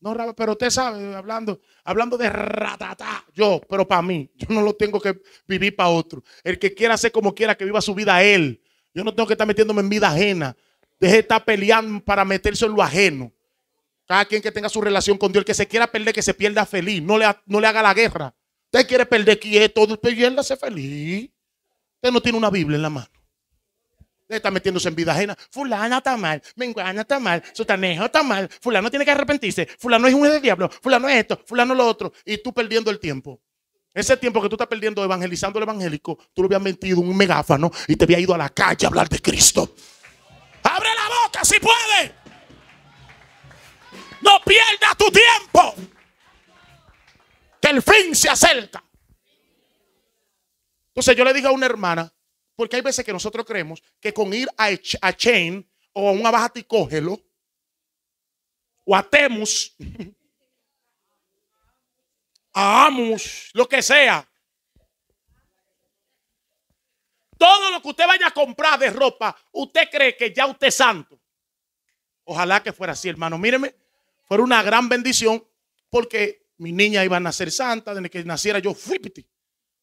No, pero usted sabe, hablando, hablando de ratatá, yo, pero para mí, yo no lo tengo que vivir para otro. El que quiera hacer como quiera, que viva su vida él. Yo no tengo que estar metiéndome en vida ajena. Deje de estar peleando para meterse en lo ajeno. Cada quien que tenga su relación con Dios, el que se quiera perder, que se pierda feliz. No le, no le haga la guerra. Usted quiere perder quieto, usted se feliz. Usted no tiene una Biblia en la mano está metiéndose en vida ajena. Fulana está mal, menguana está mal, sutanejo está mal, fulano tiene que arrepentirse, fulano es un de diablo, fulano es esto, fulano es lo otro, y tú perdiendo el tiempo. Ese tiempo que tú estás perdiendo evangelizando el evangélico, tú lo habías metido un megáfano y te había ido a la calle a hablar de Cristo. ¡Abre la boca si puede! ¡No pierdas tu tiempo! ¡Que el fin se acerca! Entonces yo le dije a una hermana, porque hay veces que nosotros creemos que con ir a, Chain o a un cógelo o a Temus, a Amus, lo que sea, todo lo que usted vaya a comprar de ropa, usted cree que ya usted es santo. Ojalá que fuera así, hermano. Míreme, fue una gran bendición porque mi niña iba a nacer santa, desde que naciera yo, fui piti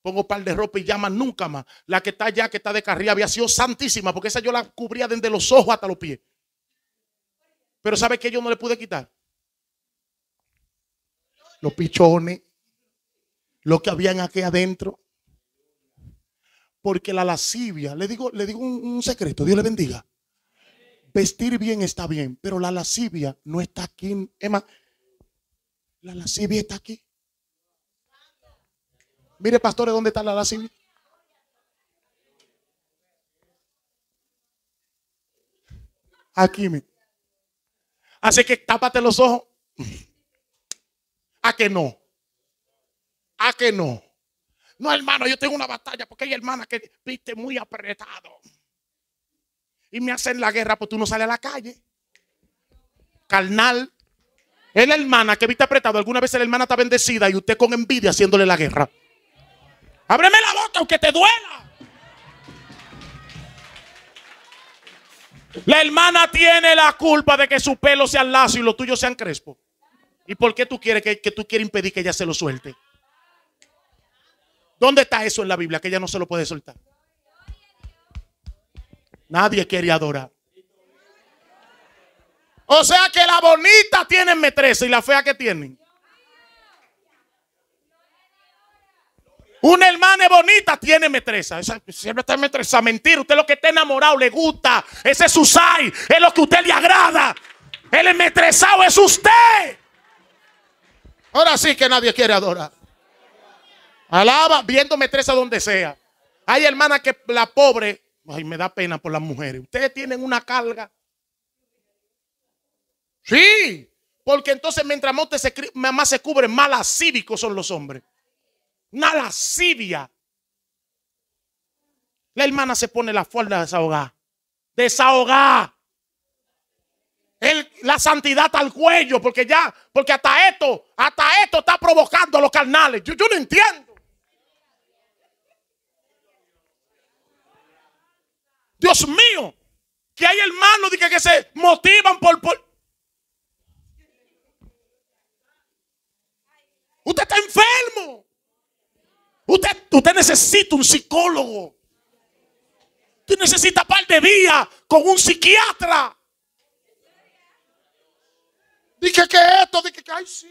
pongo par de ropa y llama nunca más. La que está allá, que está de carril, había sido santísima, porque esa yo la cubría desde los ojos hasta los pies. Pero ¿sabe que yo no le pude quitar? Los pichones, lo que habían aquí adentro. Porque la lascivia, le digo, le digo un, un secreto, Dios le bendiga. Vestir bien está bien, pero la lascivia no está aquí. Emma, la lascivia está aquí. Mire, pastores, ¿dónde está la lascivia? Aquí, mire. Así que tápate los ojos. ¿A que no? ¿A que no? No, hermano, yo tengo una batalla porque hay hermanas que viste muy apretado. Y me hacen la guerra, porque tú no sales a la calle. Carnal. Es la hermana que viste apretado. Alguna vez la hermana está bendecida y usted con envidia haciéndole la guerra. Ábreme la boca aunque te duela. La hermana tiene la culpa de que su pelo sea lazo y los tuyos sean crespo. ¿Y por qué tú quieres que, tú quieres impedir que ella se lo suelte? ¿Dónde está eso en la Biblia que ella no se lo puede soltar? Nadie quiere adorar. O sea que la bonita tienen metresa y la fea que tienen. Una hermana bonita tiene metresa. siempre está en metresa. Mentira. Usted lo que está enamorado le gusta. Ese es su Es lo que usted le agrada. El enmetresado es usted. Ahora sí que nadie quiere adorar. Alaba viendo metresa donde sea. Hay hermanas que la pobre. Ay, me da pena por las mujeres. Ustedes tienen una carga. Sí. Porque entonces mientras más se, cubre malas cívicos son los hombres una lascivia. La hermana se pone la fuerza de desahogar. Desahogar. la santidad al cuello, porque ya, porque hasta esto, hasta esto está provocando a los carnales. Yo, yo no entiendo. Dios mío, que hay hermanos que, que se motivan por, por... Usted está enfermo. Usted, necesita un psicólogo. Usted necesita par de días con un psiquiatra. Dije que esto, dije que, ay, sí,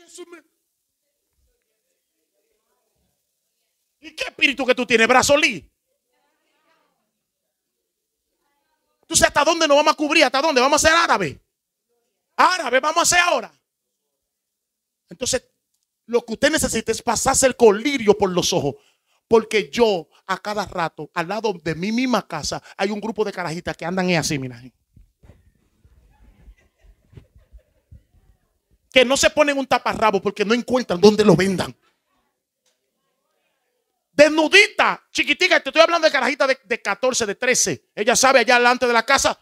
¿Y qué espíritu que tú tienes, Brazolí? ¿Tú sabes hasta dónde nos vamos a cubrir? ¿Hasta dónde? ¿Vamos a ser árabe? ¿Árabe vamos a ser ahora? Entonces, lo que usted necesita es pasarse el colirio por los ojos. Porque yo a cada rato, al lado de mi misma casa, hay un grupo de carajitas que andan así, mira. Que no se ponen un taparrabo porque no encuentran dónde lo vendan. Desnudita, chiquitica, te estoy hablando de carajitas de, de 14, de 13. Ella sabe allá delante de la casa,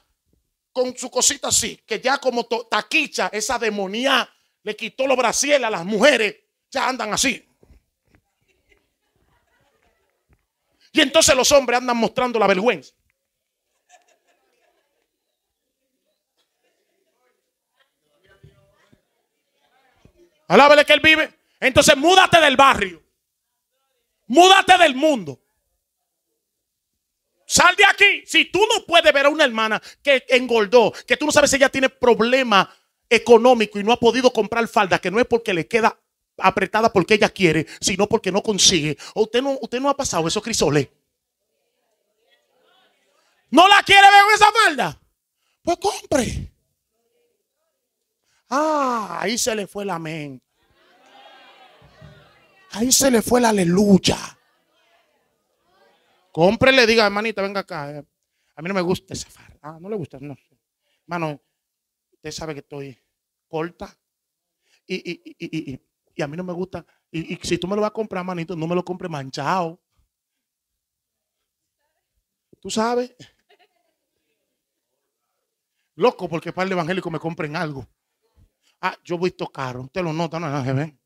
con su cosita así, que ya como taquicha, esa demonía, le quitó los brasiles a las mujeres ya andan así. Y entonces los hombres andan mostrando la vergüenza. Alábele que él vive. Entonces múdate del barrio. Múdate del mundo. Sal de aquí. Si tú no puedes ver a una hermana que engordó, que tú no sabes si ella tiene problema económico y no ha podido comprar falda, que no es porque le queda apretada porque ella quiere, sino porque no consigue. Usted no, usted no ha pasado Eso crisole ¿No la quiere ver con esa falda? Pues compre. Ah, ahí se le fue el amén. Ahí se le fue la aleluya. Compre, diga, hermanita, venga acá. Eh, a mí no me gusta esa falda ah, no le gusta, no. Hermano, usted sabe que estoy corta. Y, y, y, y, a mí no me gusta. Y, si tú me lo vas a comprar, manito, no me lo compres manchado. ¿Tú sabes? Loco, porque para el evangélico me compren algo. Ah, yo voy a tocar, Usted lo nota, no, no,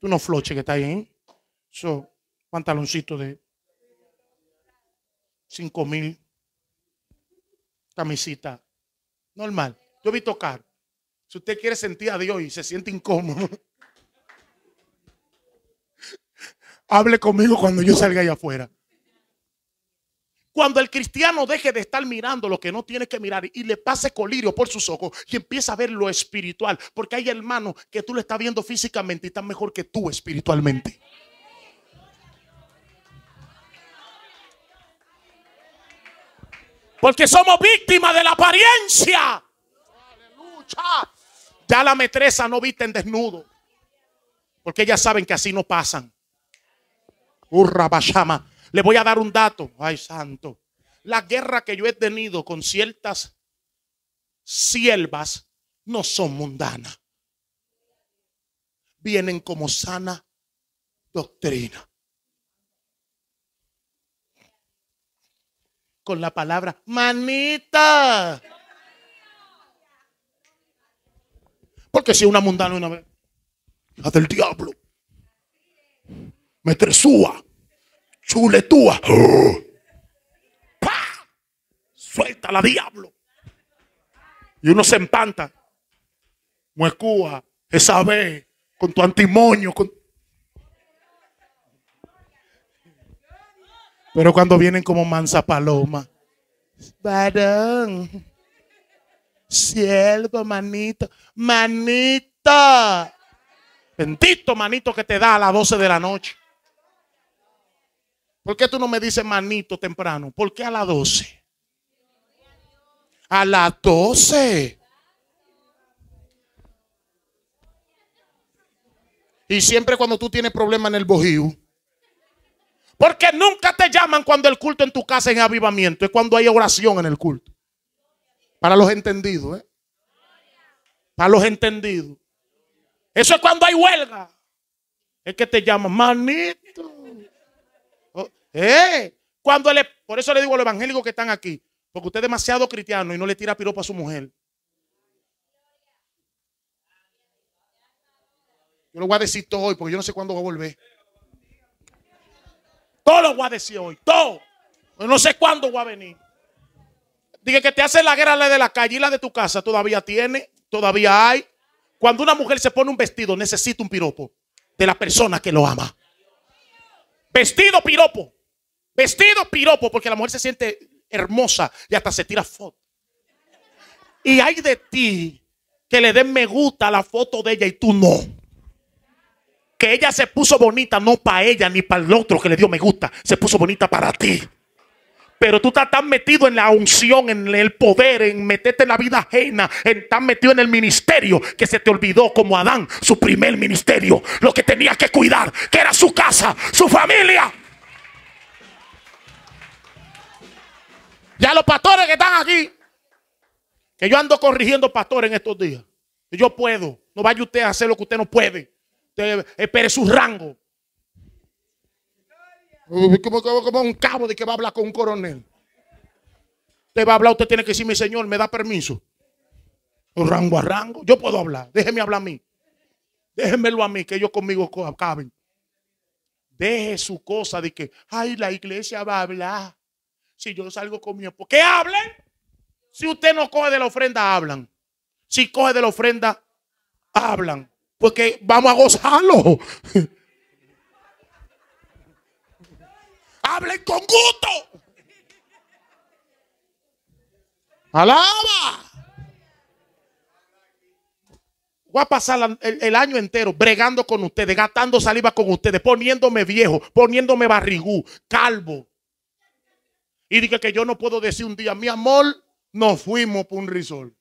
Tú no floche que está ahí. ¿eh? pantaloncito de 5 mil. Camisita. Normal. Yo vi tocar. Si usted quiere sentir a Dios y se siente incómodo, hable conmigo cuando yo salga allá afuera. Cuando el cristiano deje de estar mirando lo que no tiene que mirar y le pase colirio por sus ojos y empieza a ver lo espiritual, porque hay hermanos que tú lo estás viendo físicamente y están mejor que tú espiritualmente. Porque somos víctimas de la apariencia. Ya la metresa no en desnudo. Porque ya saben que así no pasan. Urrabashama. Le voy a dar un dato. Ay, santo. La guerra que yo he tenido con ciertas siervas no son mundanas. Vienen como sana doctrina. Con la palabra manita. Porque si una mundana una vez, del diablo metresúa, chuletúa. Suéltala ¡Ah! Suelta la diablo. Y uno se empanta. Muecúa, esa vez, con tu antimonio. Con... Pero cuando vienen como mansa paloma, varón, siervo, manito, manito, bendito manito que te da a las 12 de la noche. ¿Por qué tú no me dices manito temprano? ¿Por qué a las 12? A las 12. Y siempre cuando tú tienes problemas en el bojío. Porque nunca te llaman cuando el culto en tu casa es en avivamiento. Es cuando hay oración en el culto. Para los entendidos, ¿eh? Para los entendidos. Eso es cuando hay huelga. Es que te llaman, manito. ¿Eh? Cuando le, por eso le digo a los evangélicos que están aquí, porque usted es demasiado cristiano y no le tira piropo a su mujer. Yo lo voy a decir todo hoy, porque yo no sé cuándo va a volver. Todo lo voy a decir hoy, todo. No sé cuándo va a venir. Dije que te hace la guerra la de la calle y la de tu casa. Todavía tiene, todavía hay. Cuando una mujer se pone un vestido, necesita un piropo de la persona que lo ama. Vestido piropo. Vestido piropo, porque la mujer se siente hermosa y hasta se tira foto. Y hay de ti que le den me gusta la foto de ella y tú no. Que ella se puso bonita no para ella ni para el otro que le dio me gusta, se puso bonita para ti. Pero tú estás tan metido en la unción, en el poder, en meterte en la vida ajena, en tan metido en el ministerio que se te olvidó como Adán, su primer ministerio, lo que tenía que cuidar, que era su casa, su familia. Ya los pastores que están aquí, que yo ando corrigiendo pastores en estos días. Yo puedo. No vaya usted a hacer lo que usted no puede. espere su rango. Como, un cabo de que va a hablar con un coronel. Usted va a hablar, usted tiene que decir, mi Señor, me da permiso. Rango a rango. Yo puedo hablar. Déjeme hablar a mí. Déjenmelo a mí, que ellos conmigo caben. Deje su cosa de que, ay, la iglesia va a hablar. Si yo salgo conmigo. porque hablen? Si usted no coge de la ofrenda, hablan. Si coge de la ofrenda, hablan. Porque vamos a gozarlo. hablen con gusto. Alaba. Voy a pasar el, año entero bregando con ustedes, gastando saliva con ustedes, poniéndome viejo, poniéndome barrigú, calvo, y dije que yo no puedo decir un día, mi amor, nos fuimos por un risol.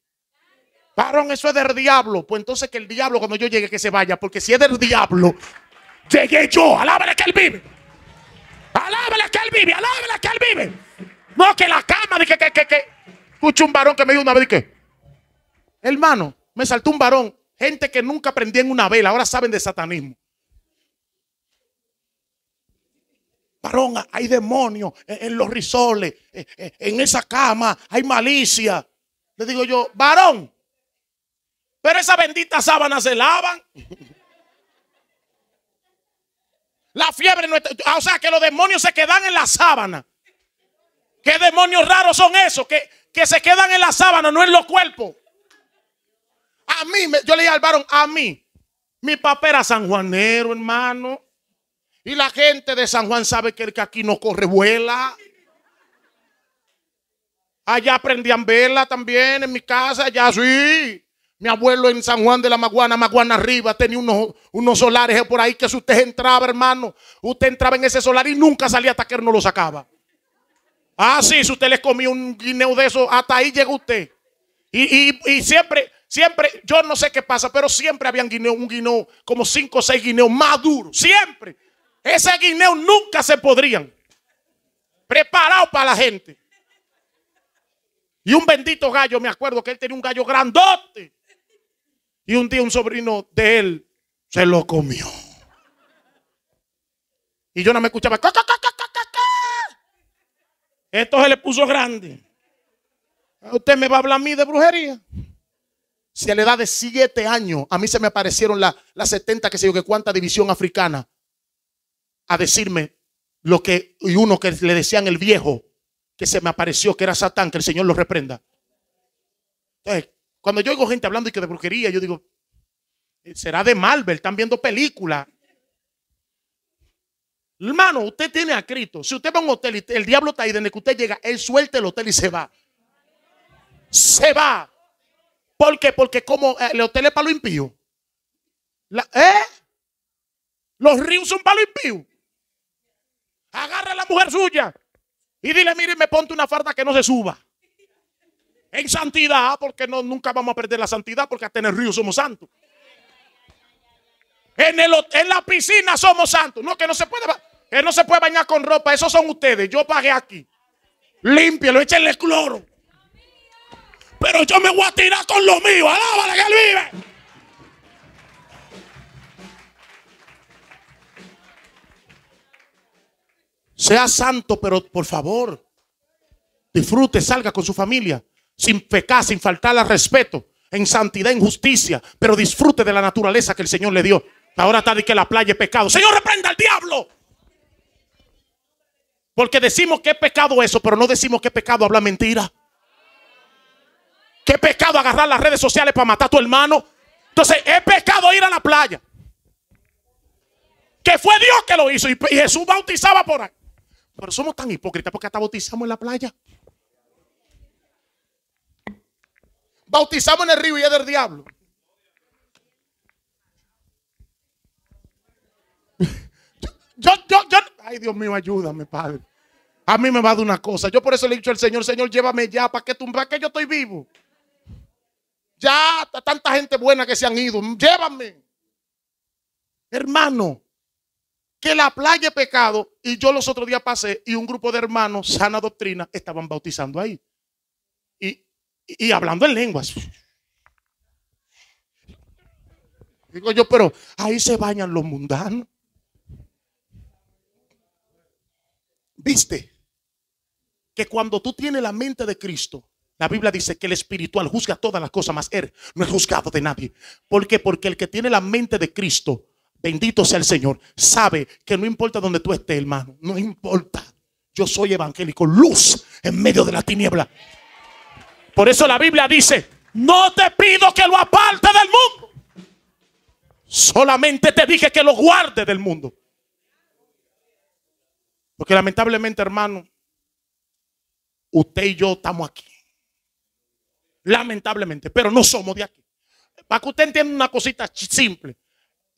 Varón, eso es del diablo. Pues entonces que el diablo cuando yo llegue que se vaya, porque si es del diablo, llegué yo. Alábale que él vive. Alábale que él vive, alábale que él vive. No, que la cama, dije que, que, que. Escuché un varón que me dijo una vez, que, hermano, me saltó un varón, gente que nunca aprendí en una vela, ahora saben de satanismo. varón, hay demonios en, los risoles, eh, eh, en, esa cama, hay malicia. Le digo yo, varón, pero esa bendita sábana se lavan. La fiebre no está, o sea que los demonios se quedan en la sábana. ¿Qué demonios raros son esos? Que, se quedan en la sábana, no en los cuerpos. A mí, yo le dije al varón, a mí, mi papá era sanjuanero, hermano. Y la gente de San Juan sabe que el que aquí no corre vuela. Allá aprendían vela también en mi casa, allá sí. Mi abuelo en San Juan de la Maguana, Maguana arriba, tenía unos, unos solares eh, por ahí que si usted entraba, hermano, usted entraba en ese solar y nunca salía hasta que él no lo sacaba. Ah, sí, si usted le comía un guineo de eso, hasta ahí llegó usted. Y, siempre, siempre, yo no sé qué pasa, pero siempre habían guineo, un guineo, como cinco o seis guineos más duros, siempre. Ese guineo nunca se podrían. Preparado para la gente. Y un bendito gallo, me acuerdo que él tenía un gallo grandote. Y un día un sobrino de él se lo comió. Y yo no me escuchaba. Esto se le puso grande. Usted me va a hablar a mí de brujería. Si a la edad de siete años a mí se me aparecieron las 70, que se yo, que cuánta división africana a decirme lo que, y uno que le decían el viejo, que se me apareció, que era Satán, que el Señor lo reprenda. cuando yo oigo gente hablando y que de brujería, yo digo, será de Marvel, están viendo película, Hermano, usted tiene a Cristo. Si usted va a un hotel y el diablo está ahí, desde que usted llega, él suelta el hotel y se va. Se va. ¿Por qué? Porque como eh, el hotel es para lo impío ¿Eh? Los ríos son para lo impío Agarra a la mujer suya y dile, mire, me ponte una farda que no se suba. En santidad, porque no, nunca vamos a perder la santidad, porque hasta en el río somos santos. En, el, en la piscina somos santos. No, que no se puede, que no se puede bañar con ropa. Esos son ustedes. Yo pagué aquí. Límpielo, échenle cloro. Pero yo me voy a tirar con lo mío. Alábala que él vive. Sea santo, pero por favor, disfrute, salga con su familia, sin pecar, sin faltar al respeto, en santidad, en justicia, pero disfrute de la naturaleza que el Señor le dio. Ahora está de que la playa es pecado. Señor, reprenda al diablo. Porque decimos que es pecado eso, pero no decimos que es pecado hablar mentira. Que pecado agarrar las redes sociales para matar a tu hermano. Entonces, es pecado ir a la playa. Que fue Dios que lo hizo y Jesús bautizaba por ahí. Pero somos tan hipócritas porque hasta bautizamos en la playa. Bautizamos en el río y es del diablo. Yo, yo, yo. Ay, Dios mío, ayúdame, Padre. A mí me va de una cosa. Yo por eso le he dicho al Señor, Señor, llévame ya para que tumba que yo estoy vivo. Ya tanta gente buena que se han ido. Llévame. Hermano, que la playa es pecado y yo los otros días pasé y un grupo de hermanos, sana doctrina, estaban bautizando ahí. Y, y hablando en lenguas. Digo yo, pero ahí se bañan los mundanos. ¿Viste? Que cuando tú tienes la mente de Cristo, la Biblia dice que el espiritual juzga todas las cosas, más Él no es juzgado de nadie. ¿Por qué? Porque el que tiene la mente de Cristo Bendito sea el Señor. Sabe que no importa donde tú estés, hermano. No importa. Yo soy evangélico, luz en medio de la tiniebla. Por eso la Biblia dice, no te pido que lo aparte del mundo. Solamente te dije que lo guarde del mundo. Porque lamentablemente, hermano, usted y yo estamos aquí. Lamentablemente, pero no somos de aquí. Para que usted entienda una cosita simple.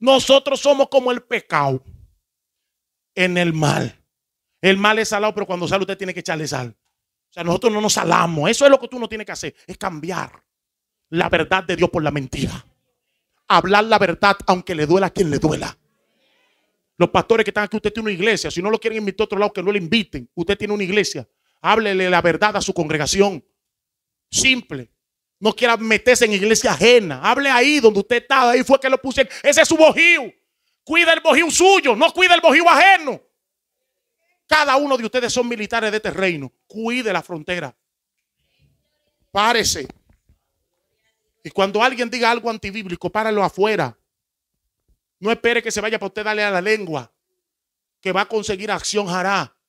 Nosotros somos como el pecado en el mal. El mal es salado, pero cuando sale usted tiene que echarle sal. O sea, nosotros no nos salamos. Eso es lo que tú no tienes que hacer. Es cambiar la verdad de Dios por la mentira. Hablar la verdad aunque le duela a quien le duela. Los pastores que están aquí, usted tiene una iglesia. Si no lo quieren invitar a otro lado, que no le inviten. Usted tiene una iglesia. Háblele la verdad a su congregación. Simple. No quiera meterse en iglesia ajena. Hable ahí donde usted estaba. Ahí fue que lo pusieron. Ese es su bojío. Cuida el bojío suyo. No cuida el bojío ajeno. Cada uno de ustedes son militares de este reino. Cuide la frontera. Párese. Y cuando alguien diga algo antibíblico, páralo afuera. No espere que se vaya para usted darle a la lengua. Que va a conseguir acción hará.